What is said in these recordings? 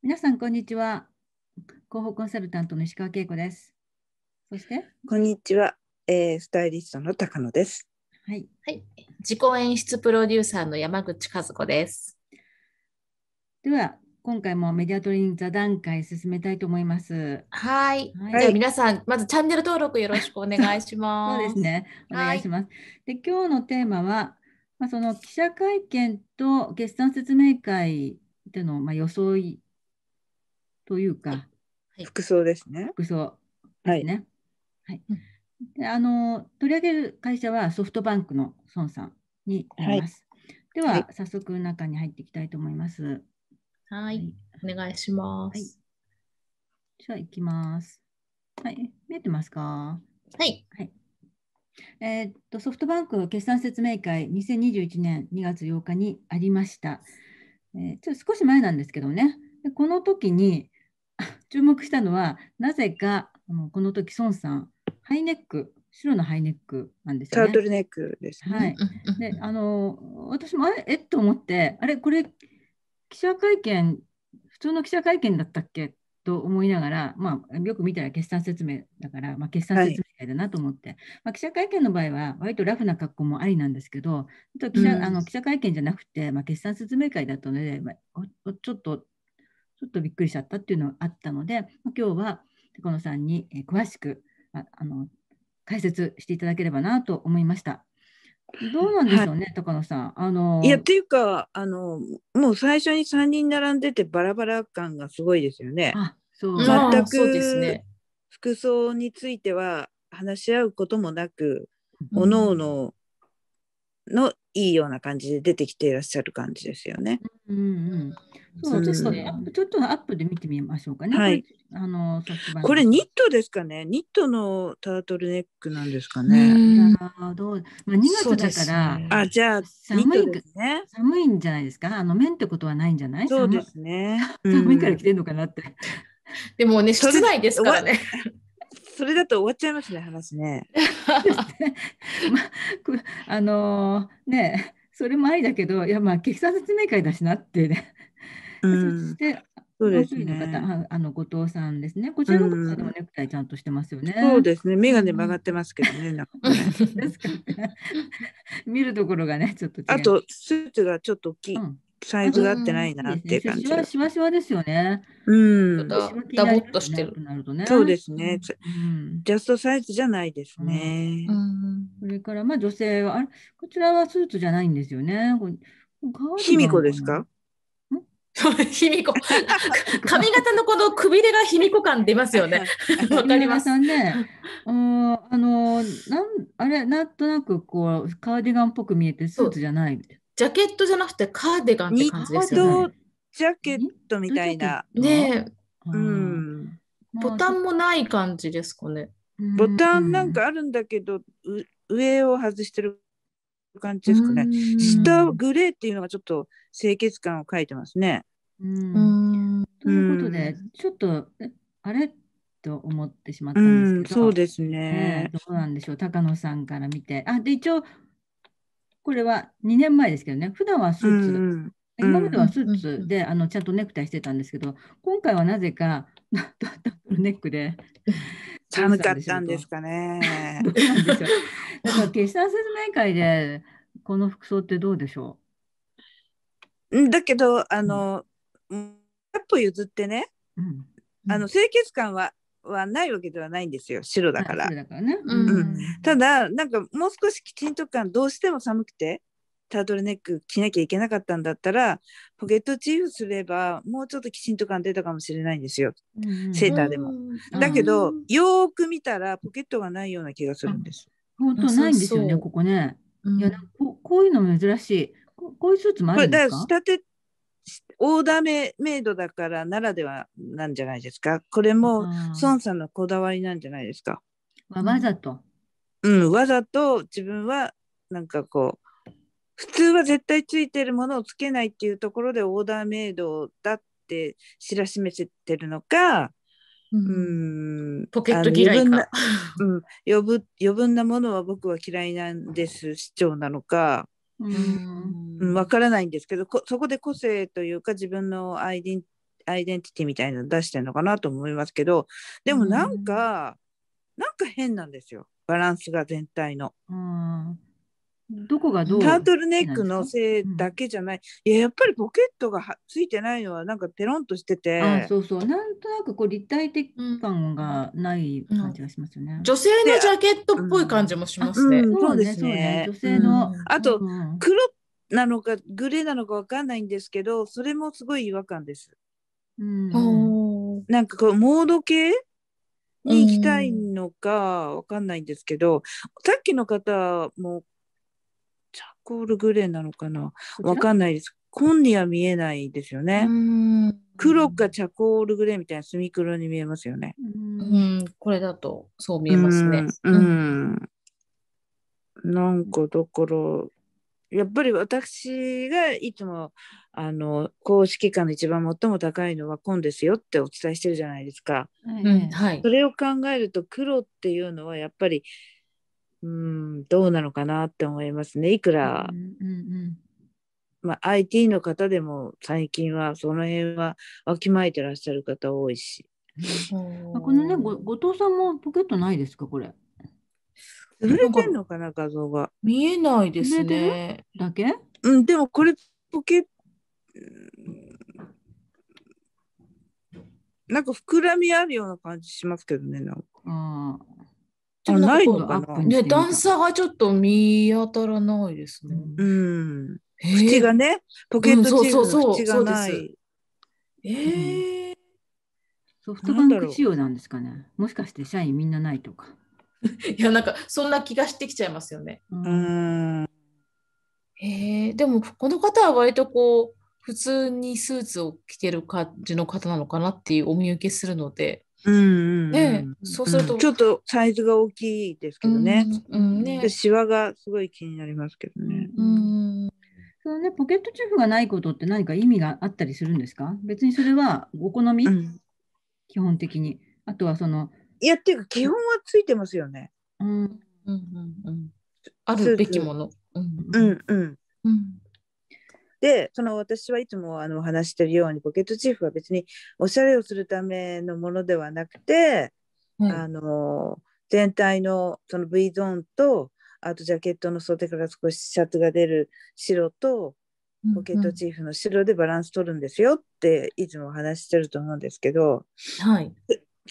皆さん、こんにちは。広報コンサルタントの石川恵子です。そして、こんにちは。えー、スタイリストの高野です。はい。はい。自己演出プロデューサーの山口和子です。では、今回もメディアトリーニング座談会進めたいと思います。はい。はい、じゃあ皆さん、まずチャンネル登録よろしくお願いします。そうですね。お願いします。で、今日のテーマは、まあ、その記者会見と決算説明会でのまあ予想というか、はい、服装ですね。服装ですね。はい、はいであの取り上げる会社はソフトバンクの孫さんになります。はい、では、はい、早速中に入っていきたいと思います。はい、はい、お願いします。はい、じゃあ行きます。はい、見えてますか。はい。はい。えー、っとソフトバンク決算説明会2021年2月8日にありました。えー、ちょっと少し前なんですけどね。この時に注目したのは、なぜかこの時孫さん、ハイネック、白のハイネックなんですよね。タートルネックですね。はい、であの私もあれえっと思って、あれ、これ、記者会見、普通の記者会見だったっけと思いながら、まあ、よく見たら決算説明だから、まあ、決算説明会だなと思って、はい、まあ、記者会見の場合は割とラフな格好もありなんですけど記者うん、あの記者会見じゃなくて、まあ、決算説明会だったので、まあ、ちょっとちょっとびっくりしちゃったっていうのがあったので、今日は高野さんに詳しくああの解説していただければなと思いました。どうなんでしょうね、はい、高野さん。あのいやっていうかあのもう最初に3人並んでてバラバラ感がすごいですよね。あそう全く服装については話し合うこともなく、うん、各々のいいような感じで出てきていらっしゃる感じですよね。うん、うん、そうですね、うん、ちょっとアップで見てみましょうかね。はい。あのこれニットですかね。ニットのタートルネックなんですかね。なるほど。まあ2月だから、あじゃあ寒い、ね、寒いんじゃないですか。あの面ってことはないんじゃない？そうですね。寒いから着てるのかなって。でもね、室内ですからね。それだと終わっちゃいますね話ね。まあ、のー、ねそれもありだけどいやまあ決算説明会だしなってね。そしてそうですね。のあの後藤さんですね。こちらの方でもネクタイちゃんとしてますよね。うん、そうですね。眼鏡曲がってますけど ね。見るところがね、ちょっとあと、スーツがちょっと大きい。うんサイズが合ってないなっていう感じ。うんしわしわですよね。うん。ダボっとしてる。ね、そうですね、うん、ジャストサイズじゃないですね。うん、それからまあ女性はあれこちらはスーツじゃないんですよね。卑弥呼ですか？卑弥呼。髪型のこのくびれが卑弥呼感出ますよね。わかります。ね、ああのなんあれなんとなくこうカーディガンっぽく見えてスーツじゃないジャケットじゃなくてカーディガンって感じですよね。ジャケットみたいな。ねうん。ボタンもない感じですかね。ボタンなんかあるんだけど、上を外してる感じですかね。下グレーっていうのがちょっと清潔感を書いてますね。うんということで、ちょっとあれと思ってしまったんですけど、そうですね、どうなんでしょう高野さんから見てあで一応これは2年前ですけどね、普段はスーツ、うん、今まではスーツで、うん、あのちゃんとネクタイしてたんですけど、今回はなぜかネックで。寒かったんですかね。どうなんでしょうだから決算説明会でこの服装ってどうでしょうんだけどあの、うん、100譲ってね、うん、あの清潔感ははないわけではないんですよ白だから。ただなんかもう少しきちんと感どうしても寒くてタートルネック着なきゃいけなかったんだったらポケットチーフすればもうちょっときちんと感出たかもしれないんですよ、うん、セーターでも。だけど、よーく見たらポケットがないような気がするんです。本当ないんですよねここね。いやこういうの珍しい。こういうスーツもあるんですか。オーダーメイドだからならではなんじゃないですかこれも孫さんのこだわりなんじゃないですか、あ、わざと、うん、わざと自分はなんかこう普通は絶対ついてるものをつけないっていうところでオーダーメイドだって知らしめてるのか、うん、ポケット嫌いか余分な、うん、余分なものは僕は嫌いなんです市長なのかうん、分からないんですけどそこで個性というか自分のアイデンティティみたいなの出してるのかなと思いますけどでもなんか、うん、なんか変なんですよバランスが全体の。うんどこがどうタートルネックのせいだけじゃない、うん、いややっぱりポケットがついてないのはなんかペロンとしててあそうそうなんとなくこう立体的感がない感じがしますよね、うん、女性のジャケットっぽい感じもしますね、うん、そうですね、女性の、あと、黒なのかグレーなのかわかんないんですけどそれもすごい違和感です、うん、なんかこうモード系に行きたいのかわかんないんですけど、さっきの方もチャコールグレーなのかなわかんないです。紺には見えないですよね。黒かチャコールグレーみたいな墨黒に見えますよね。うんこれだとそう見えますね。うん。なんかだからやっぱり私がいつもあの公式感の一番最も高いのは紺ですよってお伝えしてるじゃないですか。うんはい、それを考えると黒っていうのはやっぱりうん、どうなのかなって思いますね。いくら、うんうんうんまあ、IT の方でも最近はその辺はわきまえてらっしゃる方多いし。あこのねご、後藤さんもポケットないですか、これ。潰れてんのかな、画像が。見えないですね。だけうん、でもこれポケット。なんか膨らみあるような感じしますけどね、なんか。でもなんかこう、ね、段差がちょっと見当たらないですね。うん。口がね、ポケットチップの口がない。えー、ソフトバンク仕様なんですかね。もしかして社員みんなないとか。いや、なんかそんな気がしてきちゃいますよね。うん。えー、でもこの方は割とこう、普通にスーツを着てる感じの方なのかなっていうお見受けするので。うんね、そうすると、うん、ちょっとサイズが大きいですけどね,、うんねシワがすごい気になりますけどね。うんそのね、ポケットチューフがないことって何か意味があったりするんですか別にそれはお好み、うん、基本的に。あとはその。いや、っていうか基本はついてますよね。うん。うんうんうん。あるべきもの。うんうんうん。うん、でその私はいつもあの話してるようにポケットチーフは別におしゃれをするためのものではなくて、うん、あの全体のその V ゾーンとあとジャケットの袖から少しシャツが出る白とポケットチーフの白でバランス取るんですよっていつも話してると思うんですけど、はい、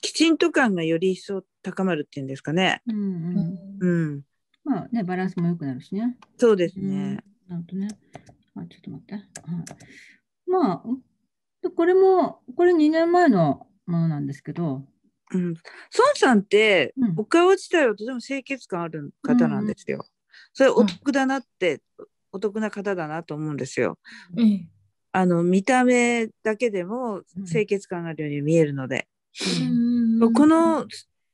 きちんと感がより一層高まるっていうんですかね。うん、うん、うんまあね、バランスも良くなるしね。そうですね。うん、なんとね。あ、ちょっと待って。うん、まあ、これも、これ2年前のものなんですけど、うん、孫さんって、うん、お顔自体はとても清潔感ある方なんですよ。うん、それお得だなって、お得な方だなと思うんですよ。あの見た目だけでも清潔感があるように見えるので、この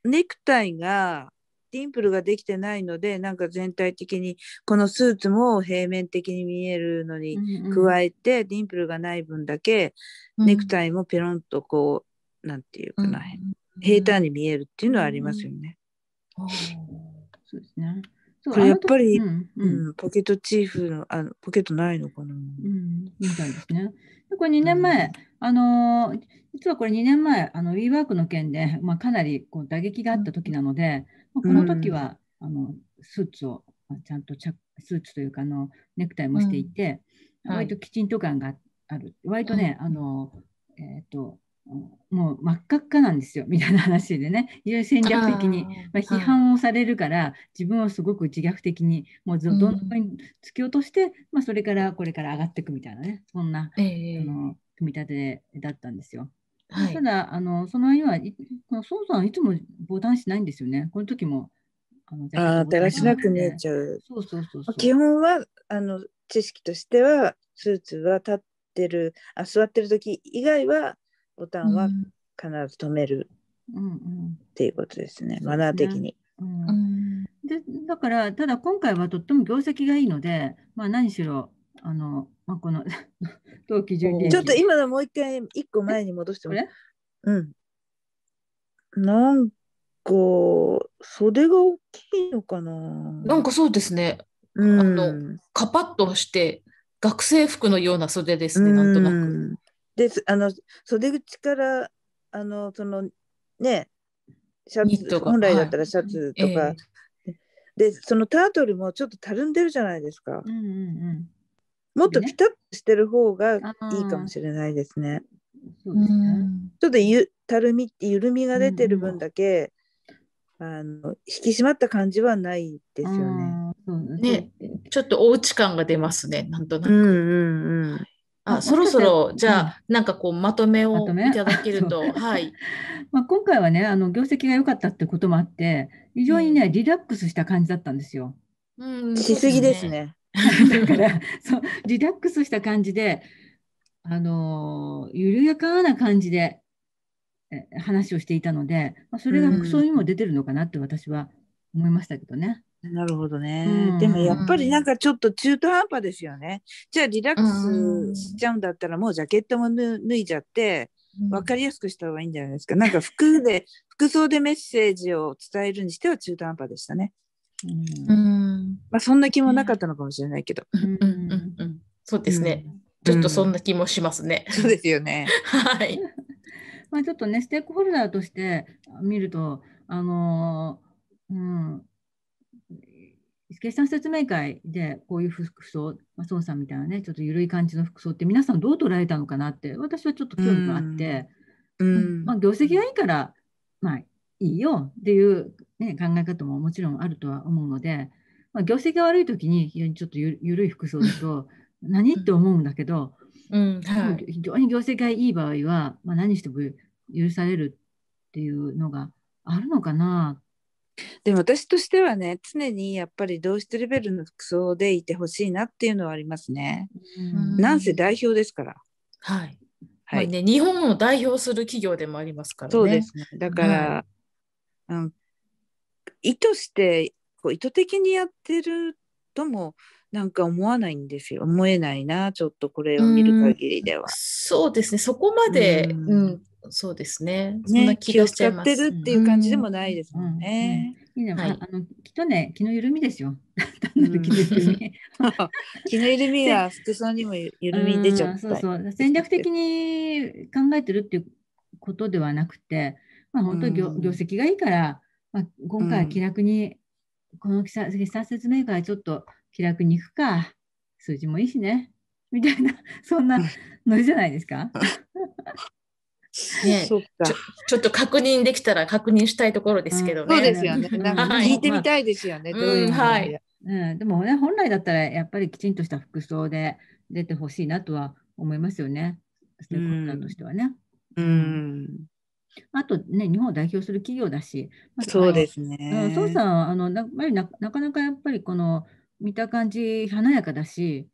ネクタイがディンプルができてないのでなんか全体的にこのスーツも平面的に見えるのに加えて、うんうん、ディンプルがない分だけネクタイもペロンとこう、うん、なんていうかな、うん、平坦に見えるっていうのはありますよね。うん、そうですねこれやっぱり、うんうん、ポケットチーフのあのポケットないのかな、うん、みたいですね。これ2年前、あの実はこれ2年前あのウィーワークの件で、まあ、かなりこう打撃があった時なので、この時は、あのスーツをちゃんとスーツというかあのネクタイもしていて、うん割ときちんと感がある割とね、うん、あのえっ、ー、ともう真っ赤っかなんですよみたいな話でね非常に戦略的にまあ、批判をされるから、はい、自分をすごく自虐的にもうどんどん突き落として、うん、まあ、それからこれから上がっていくみたいなねそんな、えー、あの組み立てだったんですよ。はい、ただあのその間はこの孫さんはいつも防弾しないんですよねこの時もああだらしなく見えちゃうそうそうそう基本はあの知識としてはスーツは立ってるあ座ってる時以外はボタンは必ず止める、うんうんっていうことですね、うんうん、マナー的に。うん、でだからただ今回はとっても業績がいいので、まあ、何しろあのまあ、この冬季充ちょっと今のもう一回一個前に戻してもらうん。なんか袖が大きいのかな。なんかそうですね。うん、あのカパッとして学生服のような袖ですね、なんとなく。であの袖口からあのそのねシャツ本来だったらシャツとか、はいえー、でそのタートルもちょっとたるんでるじゃないですか。うんうんうんもっとピタッとしてる方がいいかもしれないですね。そうですねちょっとゆたるみって緩みが出てる分だけ、あの引き締まった感じはないですよね。ね、ちょっとおうち感が出ますね、なんとなく。うんうんうん、あ、そろそろ、じゃあ、なんかこうまとめをいただけると、はい。まあ、今回はね、あの業績が良かったってこともあって、非常にね、リラックスした感じだったんですよ。うん、しすぎですね。だからそうリラックスした感じであの緩やかな感じで話をしていたので、まあ、それが服装にも出てるのかなって私は思いましたけどね。うん、なるほどね、うん、でもやっぱりなんかちょっと中途半端ですよね。じゃあリラックスしちゃうんだったらもうジャケットも脱いじゃって、分かりやすくした方がいいんじゃないですか。なんか服で、服装でメッセージを伝えるにしては中途半端でしたね。うんまあ、そんな気もなかったのかもしれないけど。うんうんうん、そうですね、ちょっとそんな気もしますね。そうですよね。はい。まあちょっとね、ステークホルダーとして見ると、あのー、うん、決算説明会でこういう服装、まあ、孫さんみたいなね、ちょっと緩い感じの服装って皆さんどう捉えたのかなって、私はちょっと興味があって、うん、うん、まあ、業績がいいから、まあいいよっていうね、考え方ももちろんあるとは思うので、まあ、業績が悪い時に非常にちょっとゆるい服装だと 何って思うんだけど、うんはい、非常に業績がいい場合は、まあ、何しても許されるっていうのがあるのかなでも私としてはね常にやっぱり同質レベルの服装でいてほしいなっていうのはありますね。んなんせ代表ですから。はい、はい、まあ、ね、日本を代表する企業でもありますからね。そうですねだから、うん、意図してこう意図的にやってるともなんか思わないんですよ思えないなちょっとこれを見る限りでは。そうですねそこまで、うん、うん、そうですねそんな気がしちゃってるっていう感じでもないですもんね。いいね、はい、あのきっとね気の緩みですよ。気の緩み。は服装にも緩み出ちゃった、うそうそう戦略的に考えてるっていうことではなくて、まあ、本当業,、業績がいいからまあ、今回は気楽に、うん、この記者説明会ちょっと気楽に行くか、数字もいいしね、みたいな、そんなノリじゃないですか。ね、ちょちょっと確認できたら確認したいところですけどね。そうですよね。聞いてみたいですよね。うん、でもね、本来だったらやっぱりきちんとした服装で出てほしいなとは思いますよね。ステップとしてはね。うん、うんあとね、日本を代表する企業だし、まあ、そうですね。うそうさんあのなななかなかやっぱりこの見た感じ華やかだし、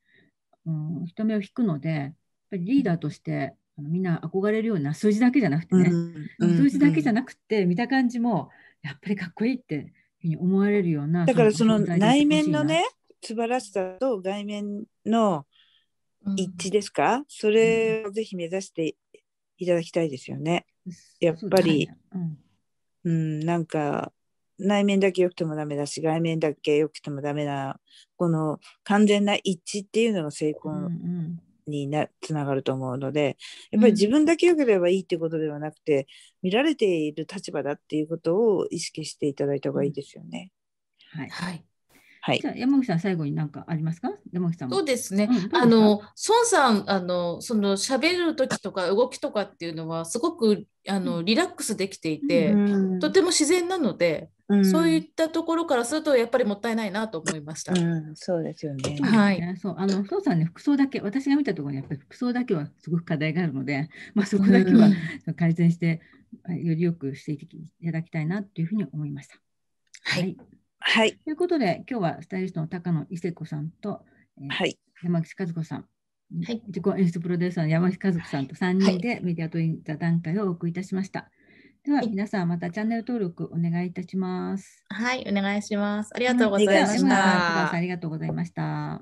うん、人目を引くので、やっぱりリーダーとしてみんな憧れるような数字だけじゃなくてね、うんうん、数字だけじゃなくて、見た感じもやっぱりかっこいいって思われるような。だからその内面のね、素晴らしさと外面の一致ですか、それをぜひ目指していただきたいですよね。やっぱり、うん、うん、なんか内面だけ良くてもダメだし外面だけ良くてもダメなこの完全な一致っていうのが成功につながると思うのでやっぱり自分だけ良ければいいってことではなくて、うん、見られている立場だっていうことを意識していただいた方がいいですよね。うん、はい、はいはい、じゃ山口さん最後に何かありますか山口さんそうですね、うん、あの孫さんあのその喋る時とか動きとかっていうのはすごくあのリラックスできていて、うん、とても自然なので、うん、そういったところからするとやっぱりもったいないなと思いました。そうですよね。はい。そうあの孫さんね服装だけ私が見たところにやっぱり服装だけはすごく課題があるので、まあそこだけは改善して、より良くしていただきたいなというふうに思いました。はい、はいはい。ということで、今日はスタイリストの高野伊勢子さんと、えー、はい、山岸和子さん、はい、自己演出プロデューサーの山岸和子さんと3人でメディアとインタ段階をお送りいたしました。では、皆さんまたチャンネル登録お願いいたします。はい、お願いします。ありがとうございました。ありがとうございました。